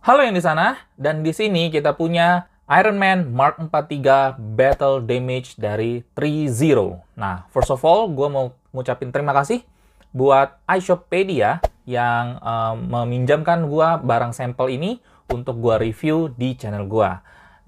Halo yang di sana, dan di sini kita punya Iron Man Mark 43 Battle Damage dari 30. Nah, first of all, gue mau ngucapin terima kasih buat iShoppedia yang um, meminjamkan gue barang sampel ini untuk gue review di channel gue.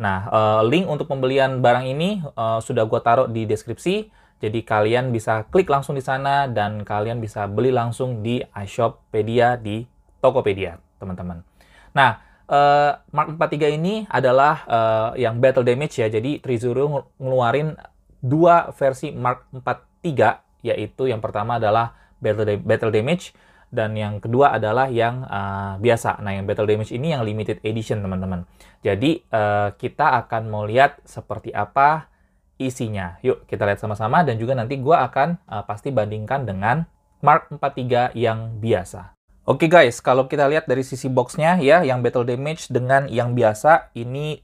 Nah, uh, link untuk pembelian barang ini uh, sudah gue taruh di deskripsi, jadi kalian bisa klik langsung di sana dan kalian bisa beli langsung di iShoppedia di Tokopedia, teman-teman. Nah, uh, Mark 43 ini adalah uh, yang battle damage ya. Jadi Trizuru ngeluarin dua versi Mark 43 yaitu yang pertama adalah battle da battle damage dan yang kedua adalah yang uh, biasa. Nah, yang battle damage ini yang limited edition, teman-teman. Jadi, uh, kita akan mau lihat seperti apa isinya. Yuk, kita lihat sama-sama dan juga nanti gua akan uh, pasti bandingkan dengan Mark 43 yang biasa. Oke okay guys, kalau kita lihat dari sisi boxnya ya, yang battle damage dengan yang biasa, ini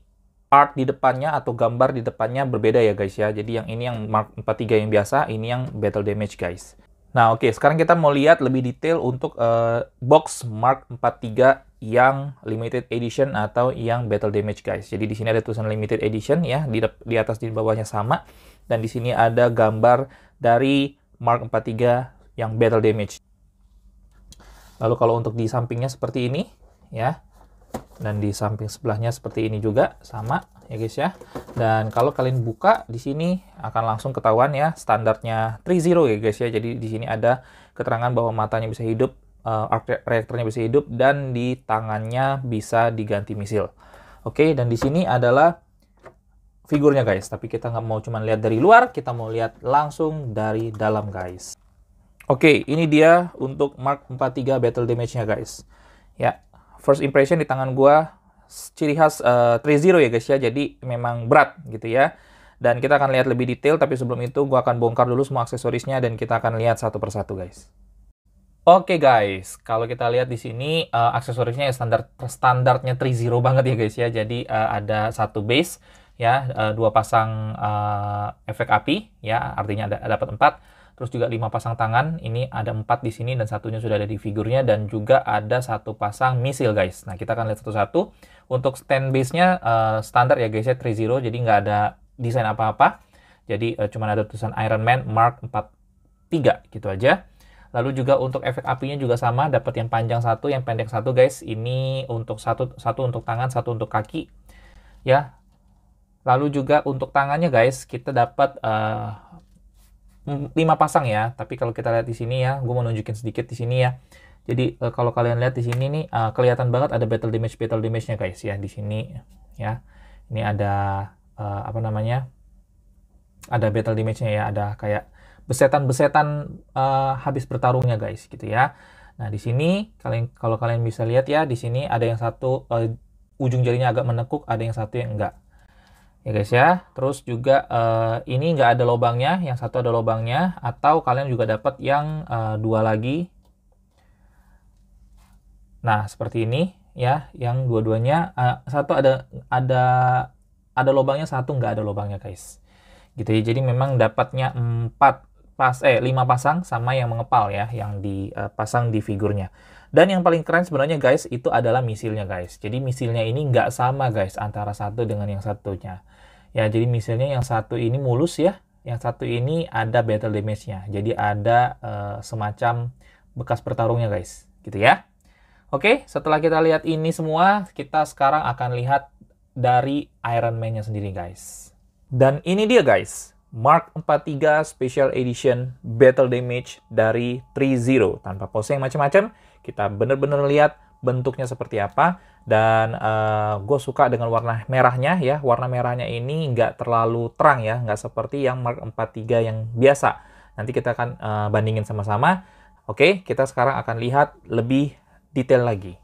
art di depannya atau gambar di depannya berbeda ya guys ya. Jadi yang ini yang Mark 43 yang biasa, ini yang battle damage guys. Nah oke, okay, sekarang kita mau lihat lebih detail untuk uh, box Mark 43 yang limited edition atau yang battle damage guys. Jadi di sini ada tulisan limited edition ya, di, di atas di bawahnya sama. Dan di sini ada gambar dari Mark 43 yang battle damage. Lalu kalau untuk di sampingnya seperti ini, ya. Dan di samping sebelahnya seperti ini juga, sama ya guys ya. Dan kalau kalian buka di sini akan langsung ketahuan ya standarnya 30 ya guys ya. Jadi di sini ada keterangan bahwa matanya bisa hidup, uh, reaktornya bisa hidup dan di tangannya bisa diganti misil. Oke, dan di sini adalah figurnya guys, tapi kita nggak mau cuma lihat dari luar, kita mau lihat langsung dari dalam guys. Oke, okay, ini dia untuk Mark 43 battle damage-nya guys. Ya, first impression di tangan gua ciri khas uh, eh, 3-0 ya guys ya, jadi memang berat gitu ya. Dan kita akan lihat lebih detail, tapi sebelum itu gua akan bongkar dulu semua aksesorisnya dan kita akan lihat satu persatu guys. Oke okay guys, kalau kita lihat di sini uh, aksesorisnya ya standar standarnya 3-0 banget ya guys ya. Jadi uh, ada satu base ya, uh, dua pasang uh, efek api ya, artinya ada dapat empat terus juga lima pasang tangan. Ini ada empat di sini dan satunya sudah ada di figurnya dan juga ada satu pasang misil guys. Nah kita akan lihat satu-satu. Untuk stand base-nya uh, standar ya guys ya 30 jadi nggak ada desain apa-apa. Jadi uh, eh, cuma ada tulisan Iron Man Mark 43 gitu aja. Lalu juga untuk efek apinya juga sama, dapat yang panjang satu, yang pendek satu guys. Ini untuk satu, satu untuk tangan, satu untuk kaki. Ya. Lalu juga untuk tangannya guys, kita dapat uh, eh, Hmm, lima pasang ya. Tapi kalau kita lihat di sini ya, gue mau nunjukin sedikit di sini ya. Jadi uh, kalau kalian lihat di sini nih uh, kelihatan banget ada battle damage battle damage-nya guys ya di sini ya. Ini ada uh, apa namanya? Ada battle damage-nya ya, ada kayak besetan-besetan uh, habis bertarungnya guys gitu ya. Nah, di sini kalian kalau kalian bisa lihat ya di sini ada yang satu uh, ujung jarinya agak menekuk, ada yang satu yang enggak ya guys ya terus juga uh, ini nggak ada lubangnya yang satu ada lubangnya atau kalian juga dapat yang uh, dua lagi nah seperti ini ya yang dua-duanya uh, satu ada ada ada lubangnya satu nggak ada lubangnya guys gitu ya jadi memang dapatnya empat pas eh lima pasang sama yang mengepal ya yang dipasang di figurnya dan yang paling keren sebenarnya guys, itu adalah misilnya guys. Jadi misilnya ini nggak sama guys antara satu dengan yang satunya. Ya, jadi misilnya yang satu ini mulus ya. Yang satu ini ada battle damage-nya. Jadi ada uh, semacam bekas pertarungnya guys. Gitu ya. Oke, setelah kita lihat ini semua, kita sekarang akan lihat dari Iron Man-nya sendiri guys. Dan ini dia guys. Mark 43 Special Edition Battle Damage dari 3-0 tanpa pose yang macam-macam kita benar-benar lihat bentuknya seperti apa dan uh, eh, gue suka dengan warna merahnya ya warna merahnya ini nggak terlalu terang ya nggak seperti yang Mark 43 yang biasa nanti kita akan uh, bandingin sama-sama oke kita sekarang akan lihat lebih detail lagi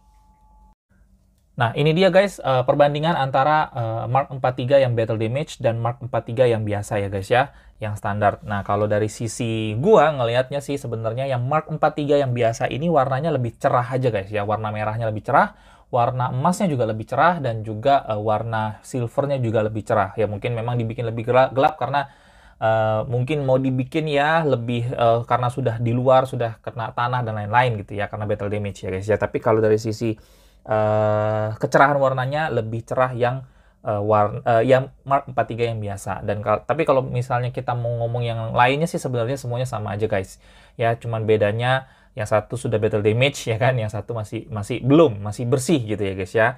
Nah, ini dia guys uh, perbandingan antara uh, Mark 43 yang battle damage dan Mark 43 yang biasa ya guys ya, yang standar. Nah, kalau dari sisi gua ngelihatnya sih sebenarnya yang Mark 43 yang biasa ini warnanya lebih cerah aja guys ya, warna merahnya lebih cerah, warna emasnya juga lebih cerah dan juga uh, warna silvernya juga lebih cerah. Ya mungkin memang dibikin lebih gelap, gelap karena uh, mungkin mau dibikin ya lebih uh, karena sudah di luar, sudah kena tanah dan lain-lain gitu ya karena battle damage ya guys ya. Tapi kalau dari sisi uh, kecerahan warnanya lebih cerah yang uh, eh, warna uh, eh, yang Mark 43 yang biasa dan kal tapi kalau misalnya kita mau ngomong yang lainnya sih sebenarnya semuanya sama aja guys ya cuman bedanya yang satu sudah battle damage ya kan yang satu masih masih belum masih bersih gitu ya guys ya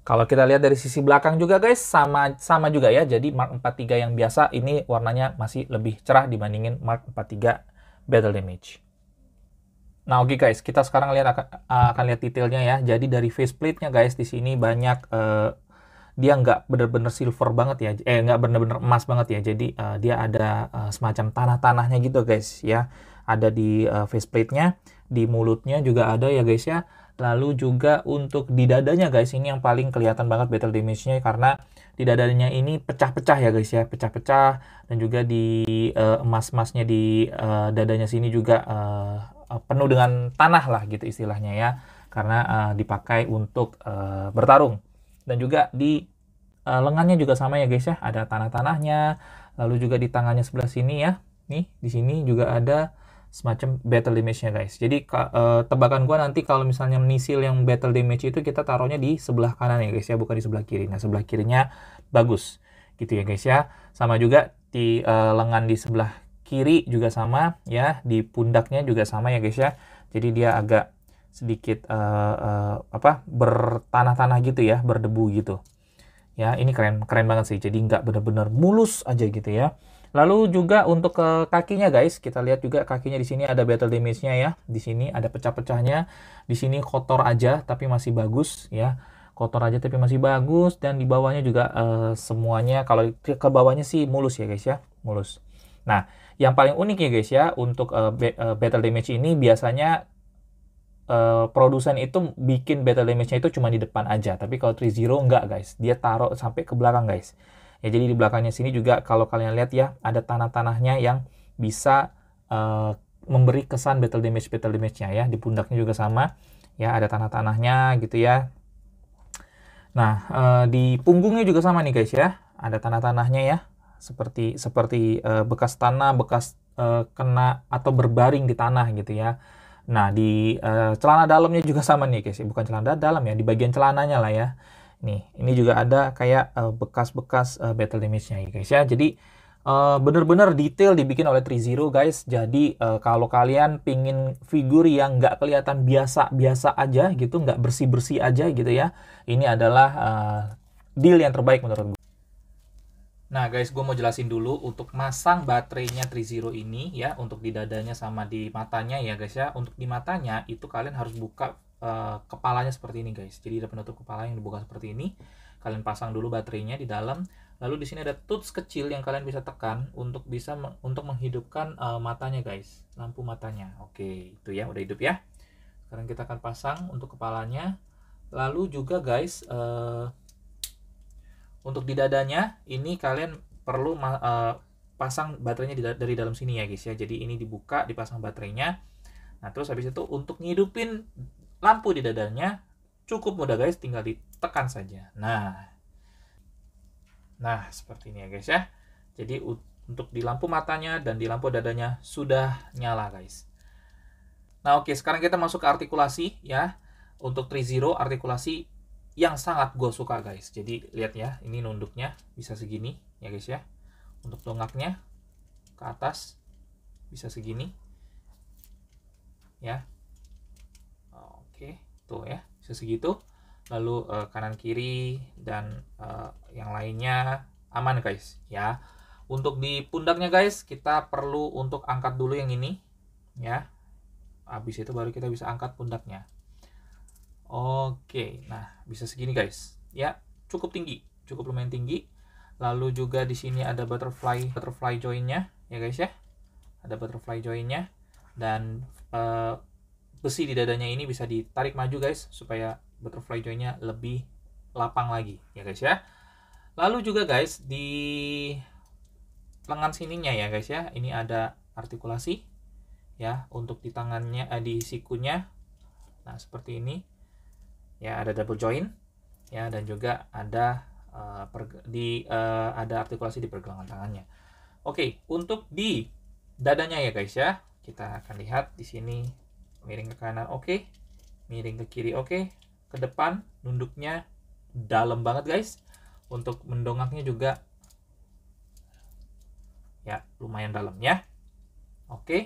kalau kita lihat dari sisi belakang juga guys sama sama juga ya jadi Mark 43 yang biasa ini warnanya masih lebih cerah dibandingin Mark 43 battle damage Nah, oke okay guys, kita sekarang lihat akan, akan lihat detailnya ya. Jadi dari faceplate-nya guys di sini banyak uh, dia nggak bener-bener silver banget ya, eh nggak bener-bener emas banget ya. Jadi uh, dia ada uh, semacam tanah-tanahnya gitu guys ya. Ada di uh, faceplate-nya, di mulutnya juga ada ya guys ya. Lalu juga untuk di dadanya guys, ini yang paling kelihatan banget battle damage-nya karena di dadanya ini pecah-pecah ya guys ya, pecah-pecah dan juga di uh, emas-emasnya di uh, dadanya sini juga uh, penuh dengan tanah lah gitu istilahnya ya karena uh, dipakai untuk uh, bertarung dan juga di uh, lengannya juga sama ya guys ya ada tanah-tanahnya lalu juga di tangannya sebelah sini ya nih di sini juga ada semacam battle damage-nya guys. Jadi uh, tebakan gua nanti kalau misalnya misil yang battle damage itu kita taruhnya di sebelah kanan ya guys ya, bukan di sebelah kiri. Nah, sebelah kirinya bagus gitu ya guys ya. Sama juga di uh, lengan di sebelah kiri juga sama ya, di pundaknya juga sama ya guys ya. Jadi dia agak sedikit uh, uh, apa bertanah-tanah gitu ya, berdebu gitu. Ya, ini keren keren banget sih. Jadi nggak benar-benar mulus aja gitu ya. Lalu juga untuk ke eh, kakinya guys, kita lihat juga kakinya di sini ada battle damage-nya ya. Di sini ada pecah-pecahnya. Di sini kotor aja tapi masih bagus ya. Kotor aja tapi masih bagus dan di bawahnya juga uh, semuanya kalau ke bawahnya sih mulus ya guys ya, mulus. Nah, yang paling unik ya guys ya untuk uh, uh, battle damage ini biasanya uh, produsen itu bikin battle damage-nya itu cuma di depan aja. Tapi kalau 3-0 enggak guys, dia taruh sampai ke belakang guys. Ya jadi di belakangnya sini juga kalau kalian lihat ya ada tanah-tanahnya yang bisa uh, memberi kesan battle damage battle damage-nya ya. Di pundaknya juga sama ya ada tanah-tanahnya gitu ya. Nah uh, di punggungnya juga sama nih guys ya, ada tanah-tanahnya ya seperti seperti uh, bekas tanah, bekas uh, kena atau berbaring di tanah gitu ya. Nah, di uh, celana dalamnya juga sama nih guys, bukan celana dalam ya, di bagian celananya lah ya. Nih, ini juga ada kayak bekas-bekas uh, uh, battle damage-nya ya guys ya. Jadi uh, bener-bener detail dibikin oleh Trizero guys. Jadi uh, kalau kalian pingin figur yang nggak kelihatan biasa-biasa aja gitu, nggak bersih-bersih aja gitu ya. Ini adalah uh, deal yang terbaik menurut gue. Nah guys, gue mau jelasin dulu untuk masang baterainya 30 ini ya, untuk di dadanya sama di matanya ya guys ya. Untuk di matanya itu kalian harus buka uh, kepalanya seperti ini guys. Jadi ada penutup kepala yang dibuka seperti ini. Kalian pasang dulu baterainya di dalam. Lalu di sini ada tuts kecil yang kalian bisa tekan untuk bisa me untuk menghidupkan uh, matanya guys, lampu matanya. Oke, itu ya udah hidup ya. Sekarang kita akan pasang untuk kepalanya. Lalu juga guys. Uh, untuk di dadanya ini kalian perlu uh, pasang baterainya di, dari dalam sini ya guys ya jadi ini dibuka dipasang baterainya nah terus habis itu untuk ngidupin lampu di dadanya cukup mudah guys tinggal ditekan saja nah nah seperti ini ya guys ya jadi untuk di lampu matanya dan di lampu dadanya sudah nyala guys nah oke sekarang kita masuk ke artikulasi ya untuk 30 artikulasi yang sangat gue suka guys jadi lihat ya ini nunduknya bisa segini ya guys ya untuk tonggaknya ke atas bisa segini ya oke tuh ya bisa segitu lalu uh, kanan kiri dan uh, yang lainnya aman guys ya untuk di pundaknya guys kita perlu untuk angkat dulu yang ini ya habis itu baru kita bisa angkat pundaknya Oke, nah bisa segini guys. Ya, cukup tinggi, cukup lumayan tinggi. Lalu juga di sini ada butterfly butterfly joinnya, ya guys ya. Ada butterfly joinnya dan uh, besi di dadanya ini bisa ditarik maju guys supaya butterfly joinnya lebih lapang lagi, ya guys ya. Lalu juga guys di lengan sininya ya guys ya, ini ada artikulasi ya untuk di tangannya eh, di sikunya. Nah, seperti ini ya ada double join ya dan juga ada uh, eh, per, di uh, ada artikulasi di pergelangan tangannya. Oke, untuk di dadanya ya guys ya. Kita akan lihat di sini miring ke kanan oke, okay. miring ke kiri oke, okay. ke depan nunduknya dalam banget guys. Untuk mendongaknya juga ya lumayan dalam ya. Oke. Okay.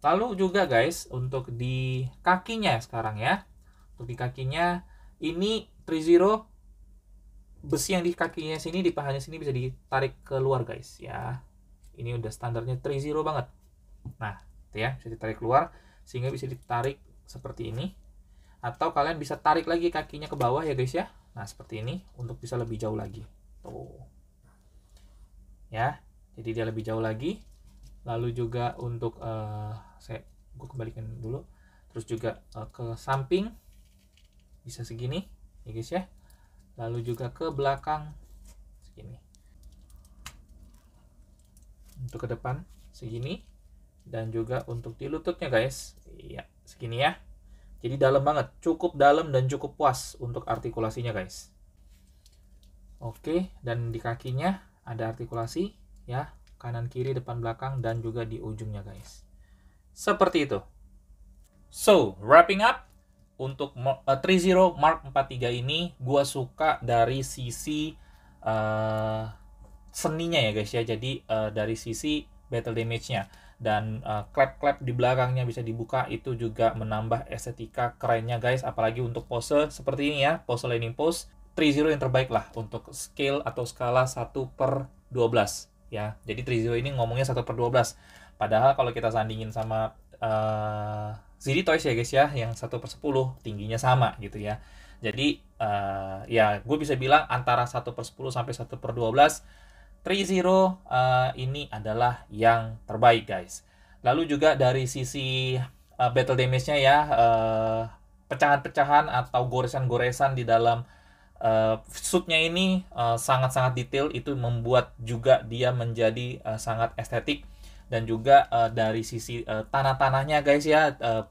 Lalu juga guys untuk di kakinya sekarang ya tuh kakinya ini zero besi yang di kakinya sini di pahanya sini bisa ditarik keluar guys ya ini udah standarnya zero banget nah ya bisa ditarik keluar sehingga bisa ditarik seperti ini atau kalian bisa tarik lagi kakinya ke bawah ya guys ya nah seperti ini untuk bisa lebih jauh lagi tuh ya jadi dia lebih jauh lagi lalu juga untuk uh, saya gue kembalikan dulu terus juga uh, ke samping bisa segini ya guys ya lalu juga ke belakang segini untuk ke depan segini dan juga untuk di lututnya guys iya segini ya jadi dalam banget cukup dalam dan cukup puas untuk artikulasinya guys oke dan di kakinya ada artikulasi ya kanan kiri depan belakang dan juga di ujungnya guys seperti itu so wrapping up untuk uh, eh, 30 Mark 43 ini gue suka dari sisi uh, seninya ya guys ya. Jadi uh, dari sisi battle damage-nya dan uh, clap-clap di belakangnya bisa dibuka itu juga menambah estetika kerennya guys apalagi untuk pose seperti ini ya pose landing pose 3-0 yang terbaik lah untuk scale atau skala 1 per 12 ya jadi 3-0 ini ngomongnya 1 per 12 padahal kalau kita sandingin sama uh, CD toys ya guys ya yang satu per 10 tingginya sama gitu ya jadi uh, ya gue bisa bilang antara satu per 10 sampai satu per 12 3-0 uh, ini adalah yang terbaik guys lalu juga dari sisi uh, battle damage-nya ya pecahan pecahan-pecahan atau goresan-goresan di dalam uh, suitnya ini sangat-sangat uh, detail itu membuat juga dia menjadi uh, sangat estetik dan juga uh, dari sisi uh, tanah-tanahnya guys ya uh,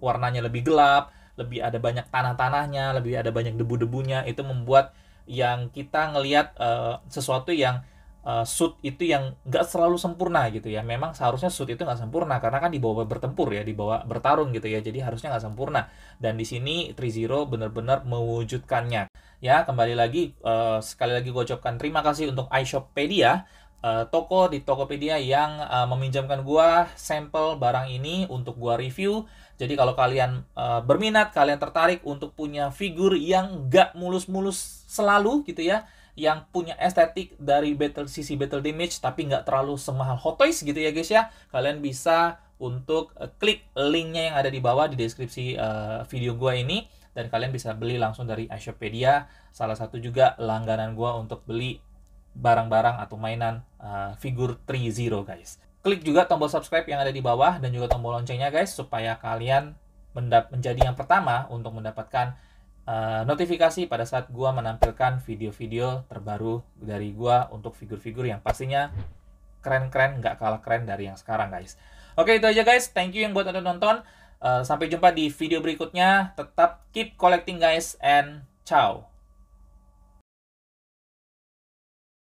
warnanya lebih gelap lebih ada banyak tanah-tanahnya lebih ada banyak debu-debunya itu membuat yang kita ngelihat uh, sesuatu yang uh, suit itu yang nggak selalu sempurna gitu ya memang seharusnya suit itu nggak sempurna karena kan dibawa bertempur ya dibawa bertarung gitu ya jadi harusnya nggak sempurna dan di sini Zero benar-benar mewujudkannya ya kembali lagi uh, sekali lagi gue ucapkan terima kasih untuk iShoppedia uh, toko di Tokopedia yang uh, meminjamkan gua sampel barang ini untuk gua review. Jadi kalau kalian uh, berminat, kalian tertarik untuk punya figur yang gak mulus-mulus selalu gitu ya, yang punya estetik dari battle sisi battle damage tapi nggak terlalu semahal Hot Toys gitu ya guys ya, kalian bisa untuk klik linknya yang ada di bawah di deskripsi uh, video gua ini dan kalian bisa beli langsung dari Ashopedia salah satu juga langganan gua untuk beli barang-barang atau mainan uh, figur 0 guys. Klik juga tombol subscribe yang ada di bawah dan juga tombol loncengnya guys supaya kalian menjadi yang pertama untuk mendapatkan uh, notifikasi pada saat gua menampilkan video-video terbaru dari gua untuk figur-figur yang pastinya keren-keren nggak kalah keren dari yang sekarang guys. Oke itu aja guys, thank you yang buat udah nonton. Uh, sampai jumpa di video berikutnya. Tetap keep collecting guys and ciao.